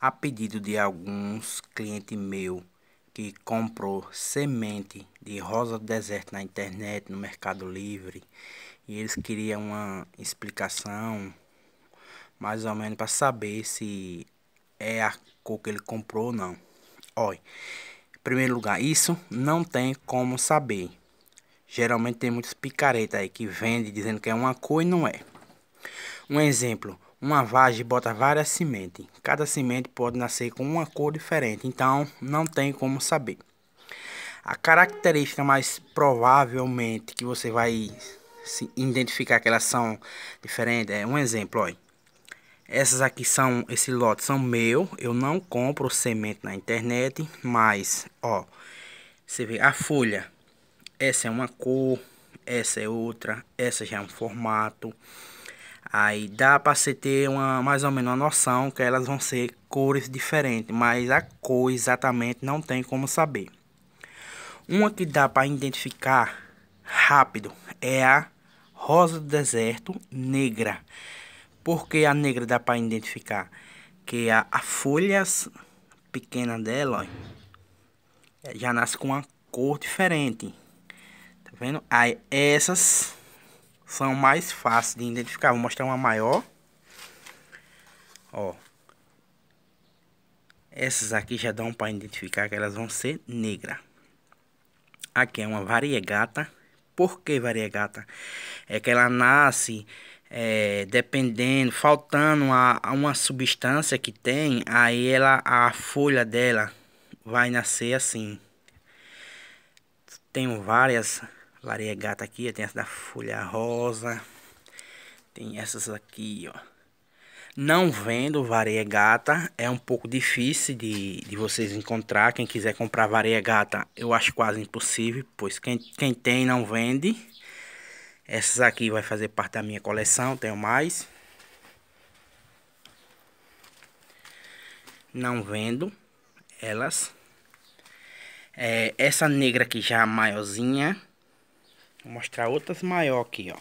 a pedido de alguns clientes meu que comprou semente de rosa do deserto na internet, no Mercado Livre, e eles queriam uma explicação mais ou menos para saber se é a cor que ele comprou ou não. Olha, em primeiro lugar, isso não tem como saber. Geralmente tem muitos picareta aí que vende dizendo que é uma cor e não é. Um exemplo, uma vagem bota várias sementes. Cada semente pode nascer com uma cor diferente, então não tem como saber. A característica mais provavelmente que você vai se identificar que elas são diferentes é um exemplo, olha. Essas aqui são, esse lote são meu, eu não compro semente na internet, mas, ó, você vê a folha, essa é uma cor, essa é outra, essa já é um formato, Aí dá para você ter uma, mais ou menos uma noção que elas vão ser cores diferentes, mas a cor exatamente não tem como saber. Uma que dá para identificar rápido é a rosa do deserto negra. porque a negra dá para identificar? Que a, a folhas pequena dela ó, já nasce com uma cor diferente. Tá vendo? Aí essas são mais fáceis de identificar. Vou mostrar uma maior. Ó. Essas aqui já dão para identificar que elas vão ser negra. Aqui é uma variegata. Por que variegata? É que ela nasce é, dependendo, faltando a, a uma substância que tem, aí ela, a folha dela vai nascer assim. Tenho várias Lareia aqui, tem essa da folha rosa. Tem essas aqui, ó. Não vendo vareia é um pouco difícil de, de vocês encontrar. Quem quiser comprar vareia eu acho quase impossível, pois quem, quem tem não vende. Essas aqui vai fazer parte da minha coleção, tenho mais. Não vendo elas. É, essa negra aqui já é maiorzinha Vou mostrar outras maior aqui, ó.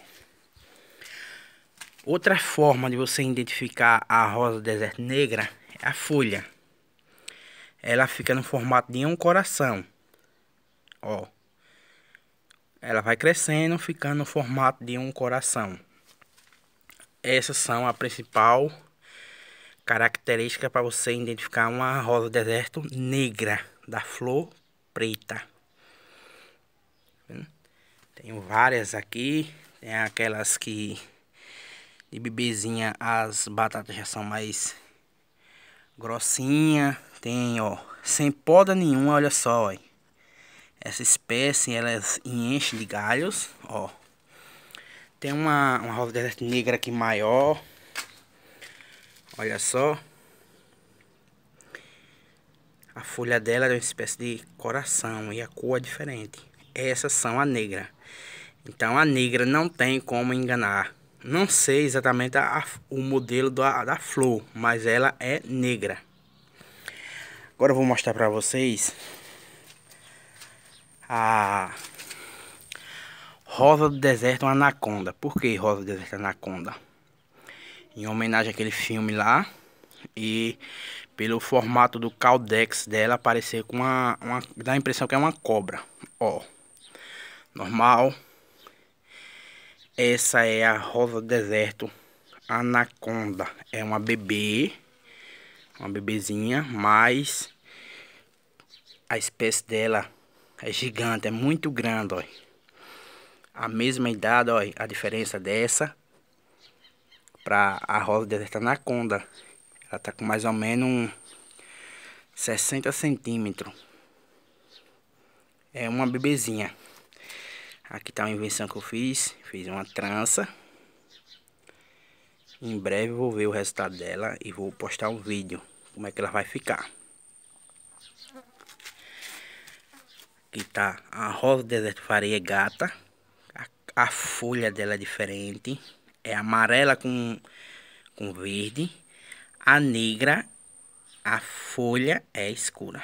Outra forma de você identificar a rosa deserto negra é a folha. Ela fica no formato de um coração. Ó. Ela vai crescendo, ficando no formato de um coração. Essas são a principal característica para você identificar uma rosa deserto negra da flor preta. Tá tenho várias aqui. Tem aquelas que de bebezinha as batatas já são mais grossinha. Tem, ó, sem poda nenhuma, olha só, ó. Essa espécie, elas enche de galhos, ó. Tem uma, uma rosa deserto negra aqui maior. Olha só. A folha dela é uma espécie de coração e a cor é diferente. Essas são a negra. Então a negra não tem como enganar. Não sei exatamente a, a, o modelo da, da flor, mas ela é negra. Agora eu vou mostrar para vocês a Rosa do Deserto Anaconda. Por que Rosa do Deserto Anaconda? Em homenagem àquele filme lá e pelo formato do caldex dela aparecer com uma, uma dá a impressão que é uma cobra. Ó. Normal essa é a rosa deserto anaconda. É uma bebê, uma bebezinha, mas a espécie dela é gigante, é muito grande, ó. A mesma idade, ó, a diferença dessa para a rosa deserto anaconda. Ela tá com mais ou menos 60 centímetros. É uma bebezinha. Aqui tá uma invenção que eu fiz. Fiz uma trança. Em breve vou ver o resultado dela e vou postar um vídeo. Como é que ela vai ficar. Aqui tá a rosa do deserto faria gata. A, a folha dela é diferente. É amarela com, com verde. A negra, a folha é escura.